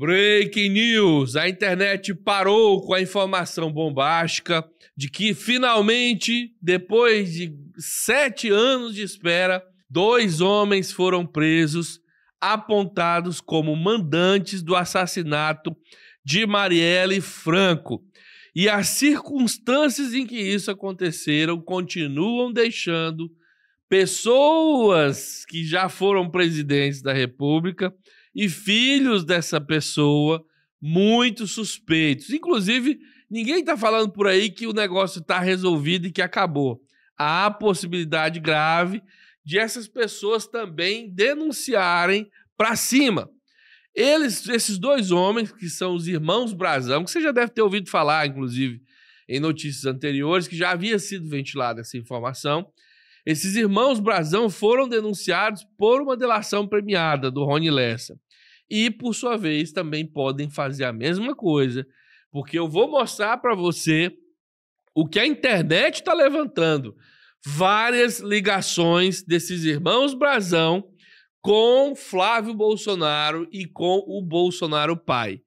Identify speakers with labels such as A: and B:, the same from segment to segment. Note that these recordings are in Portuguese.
A: Breaking news! A internet parou com a informação bombástica de que finalmente, depois de sete anos de espera, dois homens foram presos, apontados como mandantes do assassinato de Marielle Franco. E as circunstâncias em que isso aconteceram continuam deixando pessoas que já foram presidentes da República e filhos dessa pessoa muito suspeitos. Inclusive, ninguém está falando por aí que o negócio está resolvido e que acabou. Há possibilidade grave de essas pessoas também denunciarem para cima. Eles, esses dois homens, que são os irmãos Brazão, que você já deve ter ouvido falar, inclusive, em notícias anteriores, que já havia sido ventilada essa informação, esses irmãos Brazão foram denunciados por uma delação premiada do Rony Lessa. E, por sua vez, também podem fazer a mesma coisa, porque eu vou mostrar para você o que a internet está levantando. Várias ligações desses irmãos Brazão com Flávio Bolsonaro e com o Bolsonaro pai.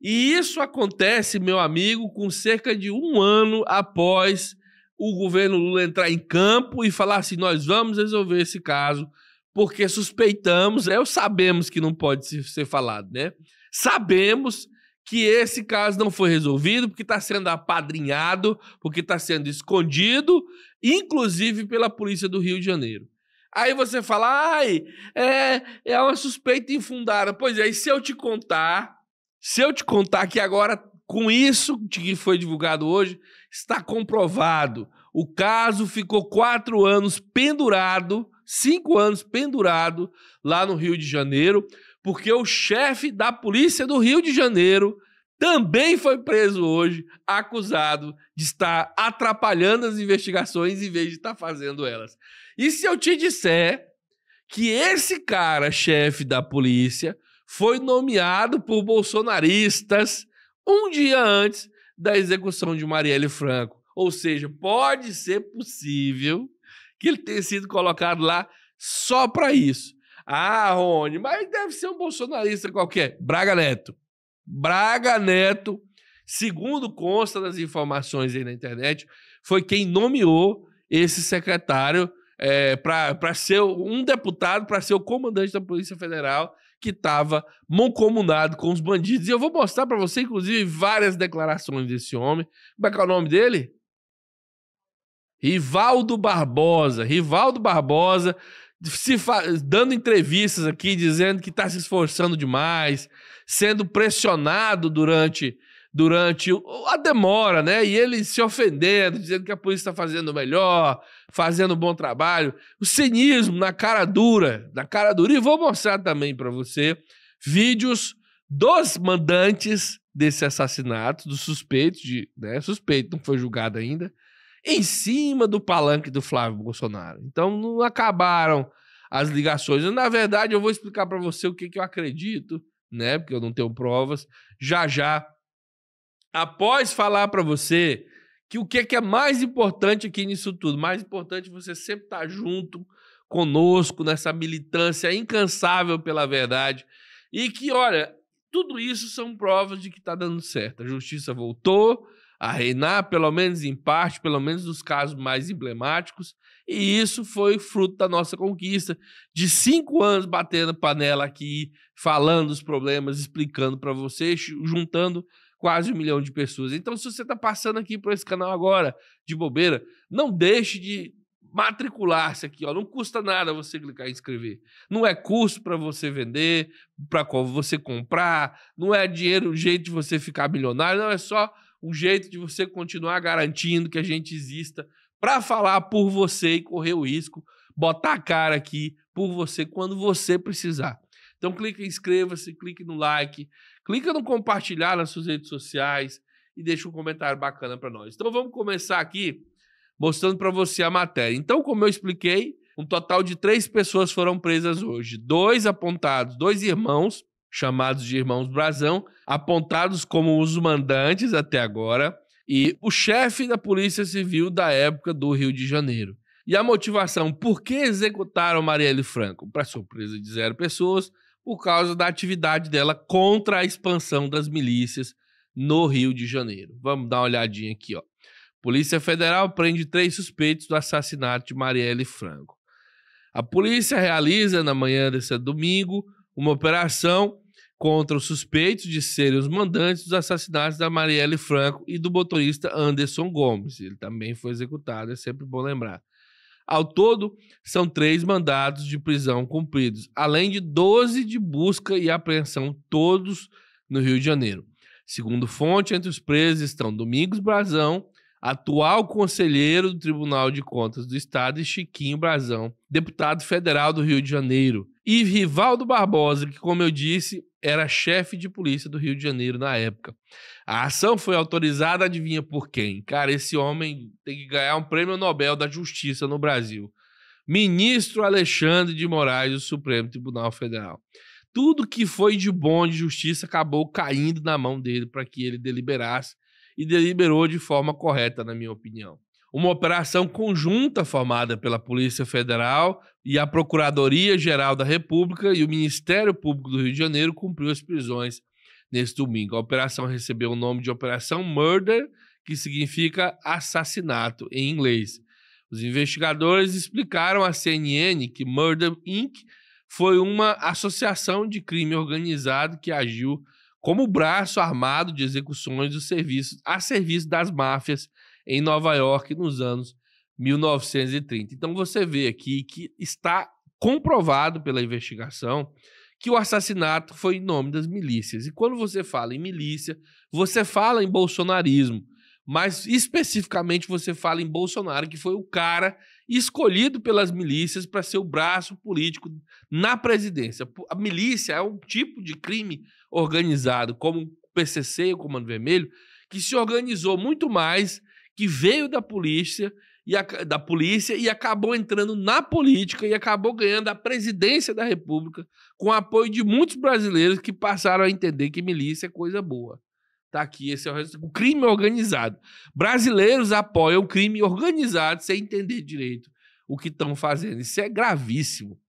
A: E isso acontece, meu amigo, com cerca de um ano após o governo Lula entrar em campo e falar assim: nós vamos resolver esse caso, porque suspeitamos, é o sabemos que não pode ser falado, né? Sabemos que esse caso não foi resolvido porque está sendo apadrinhado, porque está sendo escondido, inclusive pela polícia do Rio de Janeiro. Aí você fala, ai, é, é uma suspeita infundada. Pois é, e se eu te contar, se eu te contar que agora, com isso que foi divulgado hoje, Está comprovado. O caso ficou quatro anos pendurado, cinco anos pendurado lá no Rio de Janeiro, porque o chefe da polícia do Rio de Janeiro também foi preso hoje, acusado de estar atrapalhando as investigações em vez de estar fazendo elas. E se eu te disser que esse cara, chefe da polícia, foi nomeado por bolsonaristas um dia antes da execução de Marielle Franco. Ou seja, pode ser possível que ele tenha sido colocado lá só para isso. Ah, Rony, mas deve ser um bolsonarista qualquer. Braga Neto. Braga Neto, segundo consta das informações aí na internet, foi quem nomeou esse secretário é, eh, para ser um deputado, para ser o comandante da Polícia Federal que estava mancomunado com os bandidos. E eu vou mostrar para você, inclusive, várias declarações desse homem. Como é que é o nome dele? Rivaldo Barbosa. Rivaldo Barbosa se dando entrevistas aqui, dizendo que está se esforçando demais, sendo pressionado durante durante a demora, né? E ele se ofendendo, dizendo que a polícia está fazendo melhor, fazendo um bom trabalho. O cinismo na cara dura, na cara dura. E vou mostrar também para você vídeos dos mandantes desse assassinato, dos suspeitos, de, né? Suspeito, não foi julgado ainda, em cima do palanque do Flávio Bolsonaro. Então não acabaram as ligações. Na verdade, eu vou explicar para você o que, que eu acredito, né? Porque eu não tenho provas. Já já após falar para você que o que é, que é mais importante aqui nisso tudo, mais importante você sempre estar tá junto conosco nessa militância incansável pela verdade e que, olha, tudo isso são provas de que está dando certo. A justiça voltou a reinar, pelo menos em parte, pelo menos nos casos mais emblemáticos, e isso foi fruto da nossa conquista de cinco anos batendo panela aqui, falando os problemas, explicando para vocês, juntando quase um milhão de pessoas. Então, se você está passando aqui para esse canal agora de bobeira, não deixe de matricular-se aqui, ó. Não custa nada você clicar em inscrever. Não é curso para você vender, para você comprar, não é dinheiro, um jeito de você ficar milionário, não é só um jeito de você continuar garantindo que a gente exista para falar por você e correr o risco, botar a cara aqui por você quando você precisar. Então clica, inscreva-se, clique no like, clica no compartilhar nas suas redes sociais e deixa um comentário bacana para nós. Então vamos começar aqui mostrando para você a matéria. Então, como eu expliquei, um total de três pessoas foram presas hoje. Dois apontados, dois irmãos, chamados de irmãos Brazão, apontados como os mandantes até agora, e o chefe da Polícia Civil da época do Rio de Janeiro. E a motivação, por que executaram Marielle Franco? Para surpresa de zero pessoas, por causa da atividade dela contra a expansão das milícias no Rio de Janeiro. Vamos dar uma olhadinha aqui, ó. Polícia Federal prende três suspeitos do assassinato de Marielle Franco. A polícia realiza, na manhã desse domingo, uma operação contra os suspeitos de serem os mandantes dos assassinatos da Marielle Franco e do motorista Anderson Gomes. Ele também foi executado, é sempre bom lembrar. Ao todo, são três mandados de prisão cumpridos, além de 12 de busca e apreensão, todos no Rio de Janeiro. Segundo fonte, entre os presos estão Domingos Brazão, atual conselheiro do Tribunal de Contas do Estado, e Chiquinho Brazão, deputado federal do Rio de Janeiro. E Rivaldo Barbosa, que, como eu disse, era chefe de polícia do Rio de Janeiro na época. A ação foi autorizada, adivinha por quem? Cara, esse homem tem que ganhar um prêmio Nobel da Justiça no Brasil. Ministro Alexandre de Moraes, do Supremo Tribunal Federal. Tudo que foi de bom de justiça acabou caindo na mão dele para que ele deliberasse e deliberou de forma correta, na minha opinião uma operação conjunta formada pela Polícia Federal e a Procuradoria-Geral da República e o Ministério Público do Rio de Janeiro cumpriu as prisões nesse domingo. A operação recebeu o nome de Operação Murder, que significa assassinato em inglês. Os investigadores explicaram à CNN que Murder Inc. foi uma associação de crime organizado que agiu como braço armado de execuções do serviço, a serviço das máfias em Nova York nos anos 1930. Então você vê aqui que está comprovado pela investigação que o assassinato foi em nome das milícias. E quando você fala em milícia, você fala em bolsonarismo, mas especificamente você fala em Bolsonaro, que foi o cara escolhido pelas milícias para ser o braço político na presidência. A milícia é um tipo de crime organizado, como o PCC o Comando Vermelho, que se organizou muito mais que veio da polícia e a, da polícia e acabou entrando na política e acabou ganhando a presidência da República com o apoio de muitos brasileiros que passaram a entender que milícia é coisa boa. Tá aqui, esse é o, o crime organizado. Brasileiros apoiam o crime organizado sem entender direito o que estão fazendo. Isso é gravíssimo.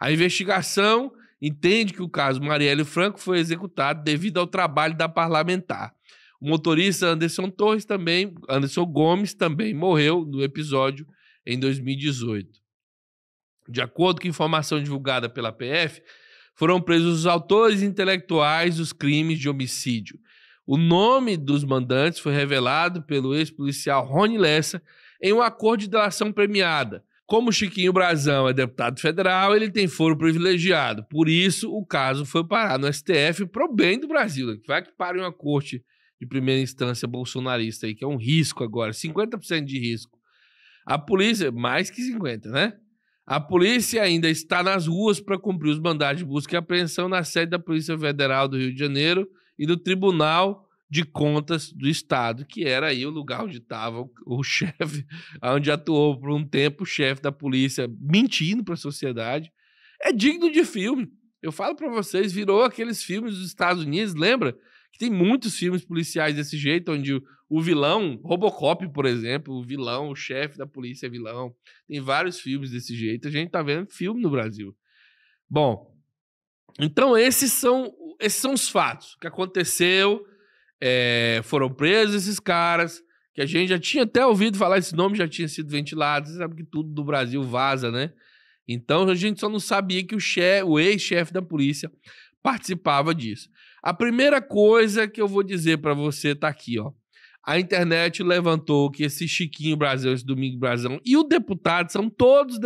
A: A investigação entende que o caso Marielle Franco foi executado devido ao trabalho da parlamentar. O motorista Anderson Torres também, Anderson Gomes também morreu no episódio em 2018. De acordo com informação divulgada pela PF, foram presos os autores intelectuais dos crimes de homicídio. O nome dos mandantes foi revelado pelo ex-policial Rony Lessa em um acordo de delação premiada. Como Chiquinho Brazão é deputado federal, ele tem foro privilegiado. Por isso, o caso foi parar no STF pro bem do Brasil. Né? Vai que pare uma corte de primeira instância bolsonarista aí, que é um risco agora, 50% de risco. A polícia, mais que 50, né? A polícia ainda está nas ruas para cumprir os mandados de busca e apreensão na sede da Polícia Federal do Rio de Janeiro e do Tribunal de Contas do Estado, que era aí o lugar onde estava o chefe, onde atuou por um tempo o chefe da polícia mentindo para a sociedade. É digno de filme. Eu falo para vocês, virou aqueles filmes dos Estados Unidos, lembra? Tem muitos filmes policiais desse jeito, onde o vilão, Robocop, por exemplo, o vilão, o chefe da polícia é vilão. Tem vários filmes desse jeito. A gente tá vendo filme no Brasil. Bom, então esses são, esses são os fatos que aconteceu. É, foram presos esses caras, que a gente já tinha até ouvido falar, esse nome já tinha sido ventilado. Você sabe que tudo do Brasil vaza, né? Então a gente só não sabia que o, chefe, o ex-chefe da polícia participava disso. A primeira coisa que eu vou dizer para você tá aqui, ó. A internet levantou que esse Chiquinho Brasil, esse Domingo Brasil e o deputado são todos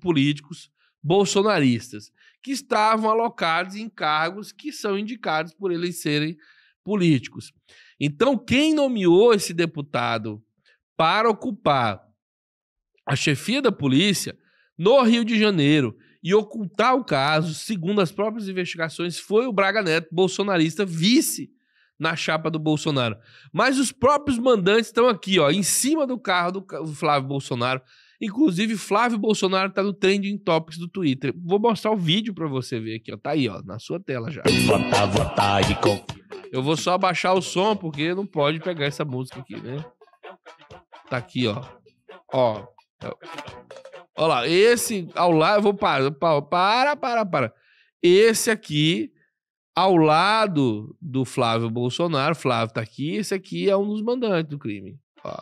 A: políticos bolsonaristas que estavam alocados em cargos que são indicados por eles serem políticos. Então, quem nomeou esse deputado para ocupar a chefia da polícia no Rio de Janeiro e ocultar o caso, segundo as próprias investigações, foi o Braga Neto, bolsonarista vice na chapa do Bolsonaro. Mas os próprios mandantes estão aqui, ó, em cima do carro do Flávio Bolsonaro. Inclusive, Flávio Bolsonaro está no trending topics do Twitter. Vou mostrar o vídeo para você ver aqui, ó. Tá aí, ó, na sua tela já. Eu vou só abaixar o som porque não pode pegar essa música aqui, né? Tá aqui, ó. Ó. É Olha lá, esse ao lado, vou para, para, para, para. Esse aqui, ao lado do Flávio Bolsonaro, Flávio tá aqui, esse aqui é um dos mandantes do crime. Ó.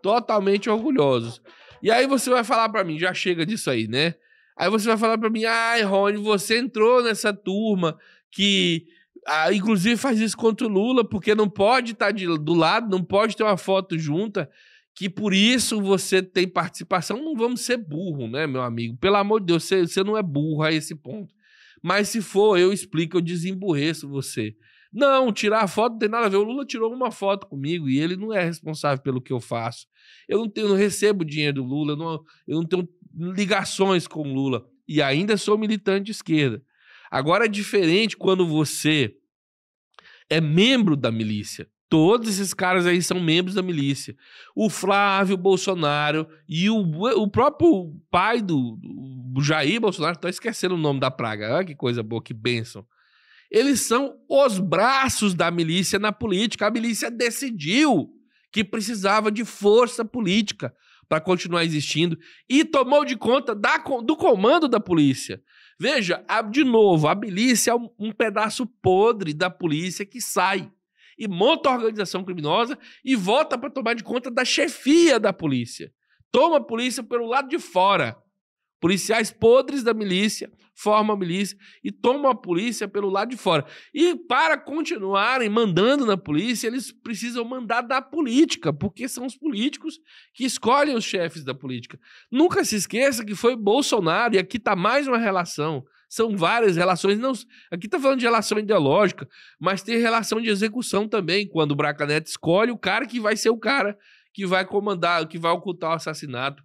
A: Totalmente orgulhosos. E aí você vai falar para mim, já chega disso aí, né? Aí você vai falar para mim, ai, Rony, você entrou nessa turma que ah, inclusive faz isso contra o Lula, porque não pode estar tá do lado, não pode ter uma foto junta que por isso você tem participação. Não vamos ser burro, né, meu amigo? Pelo amor de Deus, você, você não é burro a esse ponto. Mas se for, eu explico, eu desemburreço você. Não, tirar a foto não tem nada a ver. O Lula tirou uma foto comigo e ele não é responsável pelo que eu faço. Eu não, tenho, não recebo dinheiro do Lula, eu não, eu não tenho ligações com o Lula. E ainda sou militante de esquerda. Agora é diferente quando você é membro da milícia. Todos esses caras aí são membros da milícia. O Flávio Bolsonaro e o, o próprio pai do, do Jair Bolsonaro, tô esquecendo o nome da praga, olha que coisa boa, que bênção. Eles são os braços da milícia na política. A milícia decidiu que precisava de força política para continuar existindo e tomou de conta da, do comando da polícia. Veja, de novo, a milícia é um pedaço podre da polícia que sai e monta a organização criminosa e volta para tomar de conta da chefia da polícia. Toma a polícia pelo lado de fora. Policiais podres da milícia formam a milícia e tomam a polícia pelo lado de fora. E para continuarem mandando na polícia, eles precisam mandar da política, porque são os políticos que escolhem os chefes da política. Nunca se esqueça que foi Bolsonaro, e aqui está mais uma relação são várias relações. Não, aqui está falando de relação ideológica, mas tem relação de execução também, quando o Bracaneto escolhe o cara que vai ser o cara que vai comandar, que vai ocultar o assassinato.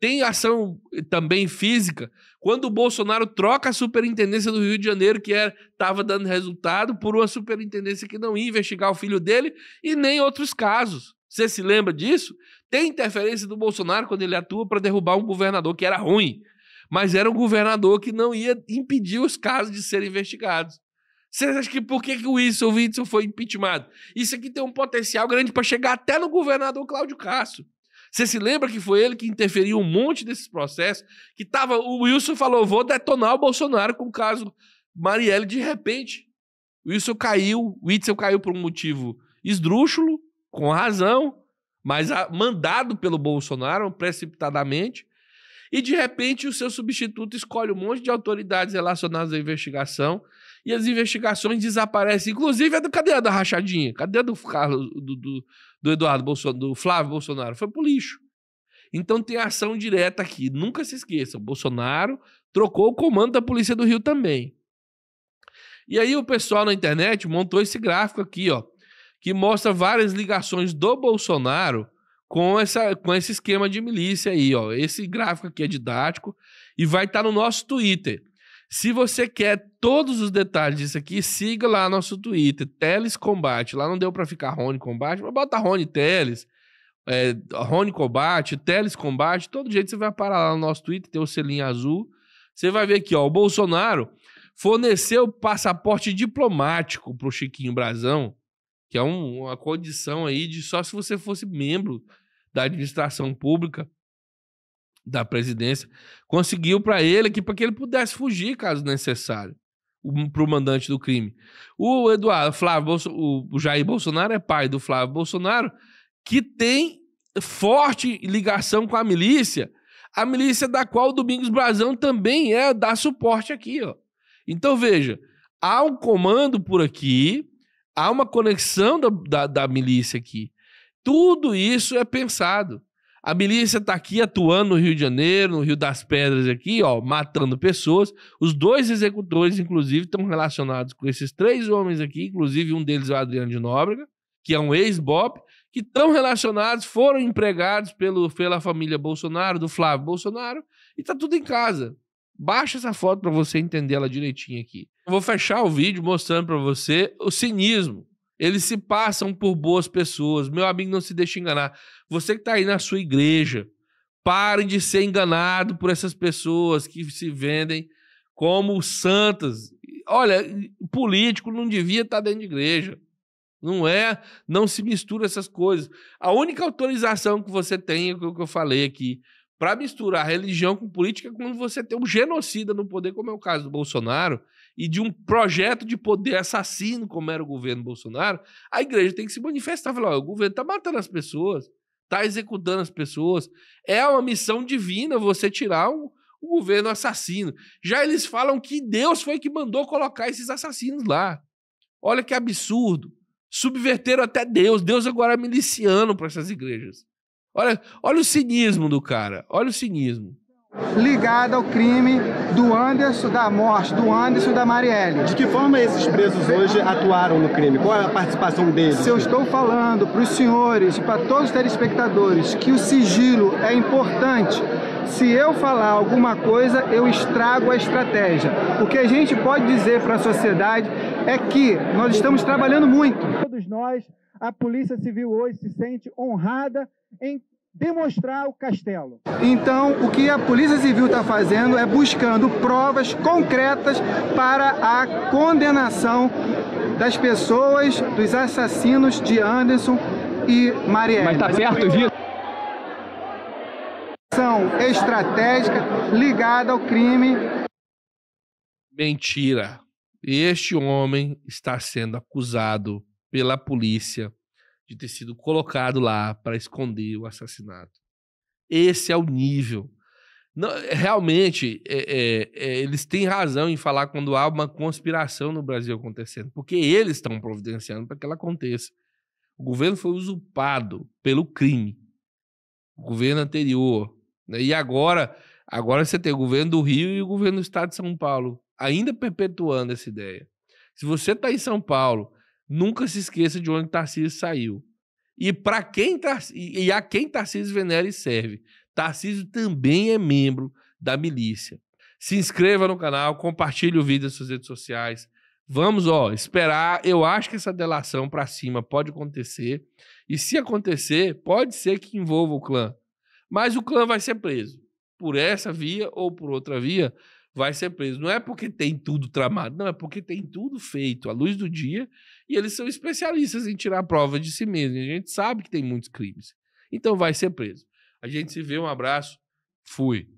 A: Tem ação também física, quando o Bolsonaro troca a superintendência do Rio de Janeiro, que estava é, dando resultado, por uma superintendência que não ia investigar o filho dele e nem outros casos. Você se lembra disso? Tem interferência do Bolsonaro quando ele atua para derrubar um governador que era ruim. Mas era um governador que não ia impedir os casos de serem investigados. Vocês acham que por que, que o Wilson, Witzel foi impeachmentado? Isso aqui tem um potencial grande para chegar até no governador Cláudio Castro. Você se lembra que foi ele que interferiu um monte desses processos? Que tava, o Wilson falou: vou detonar o Bolsonaro com o caso Marielle. De repente, o Wilson caiu, o Witzel caiu por um motivo esdrúxulo, com razão, mas mandado pelo Bolsonaro precipitadamente. E de repente o seu substituto escolhe um monte de autoridades relacionadas à investigação e as investigações desaparecem. Inclusive, a do, cadê a da rachadinha? Cadê a do Carlos, do, do, do Eduardo Bolsonaro, do Flávio Bolsonaro? Foi pro lixo. Então tem ação direta aqui. Nunca se esqueça, o Bolsonaro trocou o comando da Polícia do Rio também. E aí o pessoal na internet montou esse gráfico aqui, ó, que mostra várias ligações do Bolsonaro com, essa, com esse esquema de milícia aí, ó. Esse gráfico aqui é didático e vai estar tá no nosso Twitter. Se você quer todos os detalhes disso aqui, siga lá nosso Twitter, Teles Combate. Lá não deu para ficar Rony Combate, mas bota Rony Teles, é, Rony Combate, Teles Combate, todo jeito você vai parar lá no nosso Twitter, tem o selinho azul. Você vai ver aqui, ó, o Bolsonaro forneceu passaporte diplomático pro Chiquinho Brazão que é um, uma condição aí de só se você fosse membro da administração pública da presidência, conseguiu para ele que para que ele pudesse fugir caso necessário para o mandante do crime. O Eduardo Flávio Bolso, o Jair Bolsonaro é pai do Flávio Bolsonaro que tem forte ligação com a milícia, a milícia da qual o Domingos Brazão também é dar suporte aqui, ó. Então veja, há um comando por aqui há uma conexão da, da, da milícia aqui. Tudo isso é pensado. A milícia está aqui atuando no Rio de Janeiro, no Rio das Pedras aqui, ó, matando pessoas. Os dois executores, inclusive, estão relacionados com esses três homens aqui, inclusive um deles é o Adriano de Nóbrega, que é um ex-BOP, que estão relacionados, foram empregados pelo, pela família Bolsonaro, do Flávio Bolsonaro, e está tudo em casa. Baixa essa foto para você entender ela direitinho aqui. Eu vou fechar o vídeo mostrando para você o cinismo. Eles se passam por boas pessoas. Meu amigo, não se deixe enganar. Você que está aí na sua igreja, pare de ser enganado por essas pessoas que se vendem como santas. Olha, político não devia estar tá dentro de igreja. Não é, não se mistura essas coisas. A única autorização que você tem é o que eu falei aqui para misturar religião com política quando você tem um genocida no poder, como é o caso do Bolsonaro, e de um projeto de poder assassino, como era o governo Bolsonaro, a igreja tem que se manifestar. Falar, o governo está matando as pessoas, está executando as pessoas. É uma missão divina você tirar o governo assassino. Já eles falam que Deus foi que mandou colocar esses assassinos lá. Olha que absurdo. Subverteram até Deus. Deus agora é miliciano para essas igrejas. Olha, olha o cinismo do cara, olha o cinismo. Ligada ao crime do Anderson, da morte do Anderson e da Marielle. De que forma esses presos hoje atuaram no crime? Qual é a participação deles? Se eu estou falando para os senhores, para todos os telespectadores, que o sigilo é importante se eu falar alguma coisa, eu estrago a estratégia. O que a gente pode dizer para a sociedade é que nós estamos trabalhando muito. Todos nós a Polícia Civil hoje se sente honrada em demonstrar o castelo. Então, o que a Polícia Civil está fazendo é buscando provas concretas para a condenação das pessoas, dos assassinos de Anderson e Marielle. Mas está certo disso? Ação estratégica ligada ao crime. Mentira. Este homem está sendo acusado pela polícia de ter sido colocado lá para esconder o assassinato. Esse é o nível. Não, eh, realmente, é, é, é, eles têm razão em falar quando há uma conspiração no Brasil acontecendo, porque eles estão providenciando para que ela aconteça. O governo foi usurpado pelo crime. O governo anterior. Né? E agora, agora você tem o governo do Rio e o governo do Estado de São Paulo ainda perpetuando essa ideia. Se você está em São Paulo Nunca se esqueça de onde Tarcísio saiu. E para quem Tarcísio, e a quem Tarcísio Venere serve. Tarcísio também é membro da milícia. Se inscreva no canal, compartilhe o vídeo nas suas redes sociais. Vamos, ó, esperar. Eu acho que essa delação para cima pode acontecer. E se acontecer, pode ser que envolva o clã. Mas o clã vai ser preso. Por essa via ou por outra via, vai ser preso. Não é porque tem tudo tramado, não, é porque tem tudo feito à luz do dia e eles são especialistas em tirar prova de si mesmos. A gente sabe que tem muitos crimes. Então vai ser preso. A gente se vê, um abraço, fui.